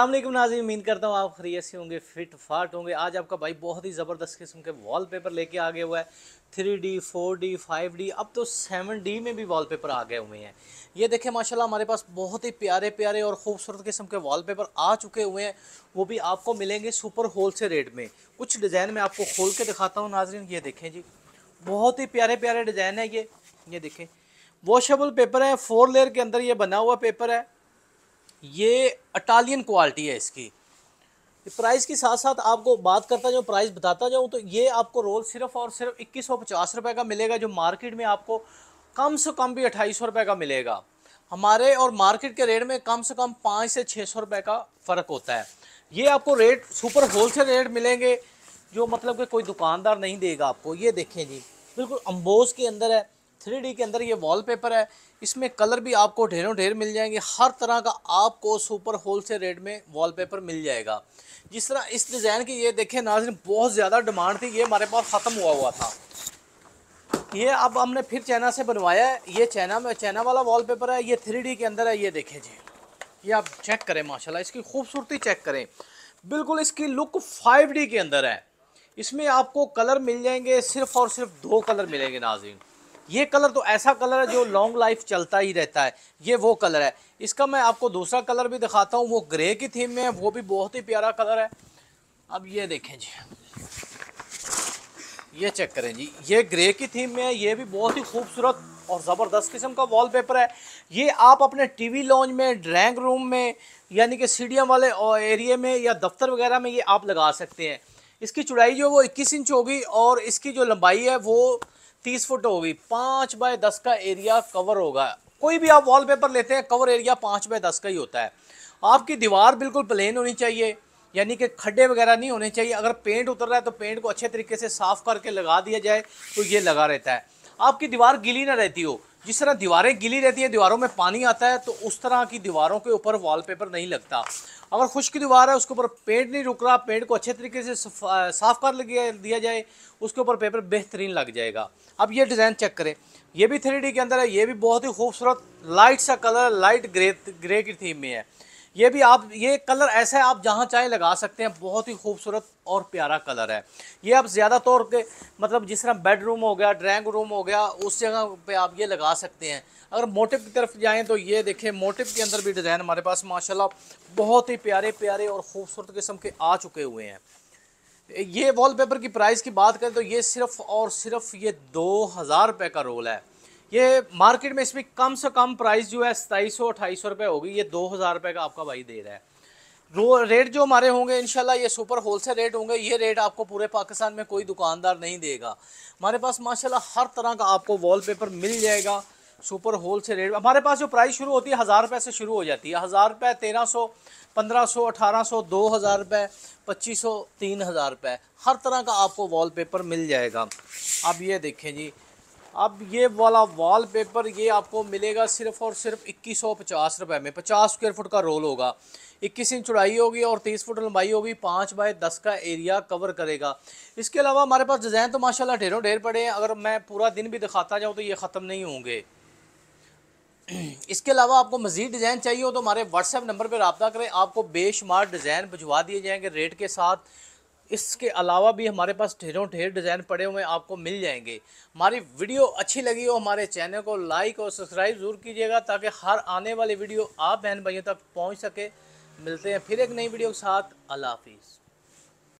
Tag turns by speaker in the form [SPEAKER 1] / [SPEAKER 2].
[SPEAKER 1] अल्लाम नाजी उम्मीद करता हूँ आप खरीत से होंगे फिट फाट होंगे आज आपका भाई बहुत ही ज़बरदस्त किस्म के वाल पेपर लेके आ गया हुआ है three D four D five D अब तो सेवन डी में भी वॉल पेपर आ गए हुए हैं ये देखें माशाल्लाह हमारे पास बहुत ही प्यारे प्यारे और ख़ूबसूरत किस्म के वाल पेपर आ चुके हुए हैं वो भी आपको मिलेंगे सुपर होल से रेट में कुछ डिज़ाइन में आपको खोल के दिखाता हूँ नाजरीन ये देखें जी बहुत ही प्यारे प्यारे डिज़ाइन है ये ये देखें वॉशेबल पेपर है फोर लेयर के अंदर ये बना हुआ पेपर है ये अटालियन क्वालिटी है इसकी प्राइस के साथ साथ आपको बात करता जाऊँ प्राइस बताता जाऊँ तो ये आपको रोल सिर्फ और सिर्फ इक्कीस सौ पचास रुपये का मिलेगा जो मार्केट में आपको कम से कम भी अट्ठाईस सौ रुपये का मिलेगा हमारे और मार्केट के रेट में कम से कम पाँच से छः सौ रुपये का फ़र्क होता है ये आपको rate super wholesale rate मिलेंगे जो मतलब कि कोई दुकानदार नहीं देगा आपको ये देखें जी बिल्कुल अम्बोज के अंदर है थ्री के अंदर ये वॉलपेपर है इसमें कलर भी आपको ढेरों ढेर मिल जाएंगे हर तरह का आपको सुपर होल से रेट में वॉलपेपर मिल जाएगा जिस तरह इस डिज़ाइन की ये देखें नाजिन बहुत ज़्यादा डिमांड थी ये हमारे पास ख़त्म हुआ हुआ था ये अब हमने फिर चाइना से बनवाया है ये चाइना में चाइना वाला पेपर है ये थ्री के अंदर है ये देखें जी ये आप चेक करें माशा इसकी खूबसूरती चेक करें बिल्कुल इसकी लुक फाइव के अंदर है इसमें आपको कलर मिल जाएंगे सिर्फ और सिर्फ दो कलर मिलेंगे नाजिन ये कलर तो ऐसा कलर है जो लॉन्ग लाइफ चलता ही रहता है ये वो कलर है इसका मैं आपको दूसरा कलर भी दिखाता हूँ वो ग्रे की थीम में है वो भी बहुत ही प्यारा कलर है अब ये देखें जी ये चेक करें जी ये ग्रे की थीम में है ये भी बहुत ही खूबसूरत और ज़बरदस्त किस्म का वॉलपेपर है ये आप अपने टीवी लॉन्च में ड्राइंग रूम में यानी कि सीडियम वाले एरिए में या दफ्तर वगैरह में ये आप लगा सकते हैं इसकी चुड़ाई जो वो इक्कीस इंच होगी और इसकी जो लंबाई है वो तीस फुट होगी पाँच बाय दस का एरिया कवर होगा कोई भी आप वॉलपेपर लेते हैं कवर एरिया पाँच बाय दस का ही होता है आपकी दीवार बिल्कुल प्लेन होनी चाहिए यानी कि खड्डे वगैरह नहीं होने चाहिए अगर पेंट उतर रहा है तो पेंट को अच्छे तरीके से साफ़ करके लगा दिया जाए तो ये लगा रहता है आपकी दीवार गिली ना रहती हो जिस तरह दीवारें गिली रहती है दीवारों में पानी आता है तो उस तरह की दीवारों के ऊपर वॉलपेपर नहीं लगता अगर खुश्क दीवार है उसके ऊपर पेंट नहीं रुक रहा पेंट को अच्छे तरीके से साफ कर दिया जाए उसके ऊपर पेपर बेहतरीन लग जाएगा अब ये डिज़ाइन चेक करें ये भी थ्री के अंदर है ये भी बहुत ही खूबसूरत लाइट सा कलर लाइट ग्रे ग्रे की थीम में है ये भी आप ये कलर ऐसा है आप जहाँ चाहे लगा सकते हैं बहुत ही खूबसूरत और प्यारा कलर है ये आप ज़्यादा तौर के मतलब जिस तरह बेडरूम हो गया ड्राइंग रूम हो गया उस जगह पे आप ये लगा सकते हैं अगर मोटिव की तरफ जाएँ तो ये देखें मोटिव के अंदर भी डिज़ाइन हमारे पास माशाल्लाह बहुत ही प्यारे प्यारे और ख़ूबसूरत किस्म के आ चुके हुए हैं ये वॉल की प्राइस की बात करें तो ये सिर्फ़ और सिर्फ ये दो हज़ार रुपये का रोल है ये मार्केट में इसमें कम से कम प्राइस जो है सताईस सौ अट्ठाईस सौ रुपये होगी ये दो हज़ार रुपये का आपका भाई दे रहा है रो रेट जो हमारे होंगे इनशाला ये सुपर होलसेल रेट होंगे ये रेट आपको पूरे पाकिस्तान में कोई दुकानदार नहीं देगा हमारे पास माशाल्लाह हर तरह का आपको वॉलपेपर मिल जाएगा सुपर होल सेल रेट हमारे पास जो प्राइस शुरू होती है हज़ार रुपये से शुरू हो जाती है हज़ार रुपये तेरह सौ पंद्रह सौ अठारह सौ दो हज़ार रुपये पच्चीस सौ तीन हज़ार रुपये हर तरह का आपको पेपर मिल जाएगा अब ये देखें जी अब ये वाला वॉलपेपर ये आपको मिलेगा सिर्फ और सिर्फ इक्कीस सौ पचास रुपये में पचास स्क्वायर फुट का रोल होगा इक्कीस इंच चौड़ाई होगी और तीस फुट लंबाई होगी पाँच बाय दस का एरिया कवर करेगा इसके अलावा हमारे पास डिज़ाइन तो माशाल्लाह ढेरों ढेर पड़े हैं अगर मैं पूरा दिन भी दिखाता जाऊँ तो ये ख़त्म नहीं होंगे इसके अलावा आपको मज़ीद डिज़ाइन चाहिए हो तो हमारे व्हाट्सएप नंबर पर रबता करें आपको बेशुमार डिज़ाइन भिजवा दिए जाएंगे रेट के साथ इसके अलावा भी हमारे पास ढेरों ढेर डिज़ाइन पड़े हुए आपको मिल जाएंगे हमारी वीडियो अच्छी लगी हो हमारे चैनल को लाइक और सब्सक्राइब ज़रूर कीजिएगा ताकि हर आने वाली वीडियो आप बहन भाइयों तक पहुँच सके मिलते हैं फिर एक नई वीडियो के साथ अल्लाह हाफिज़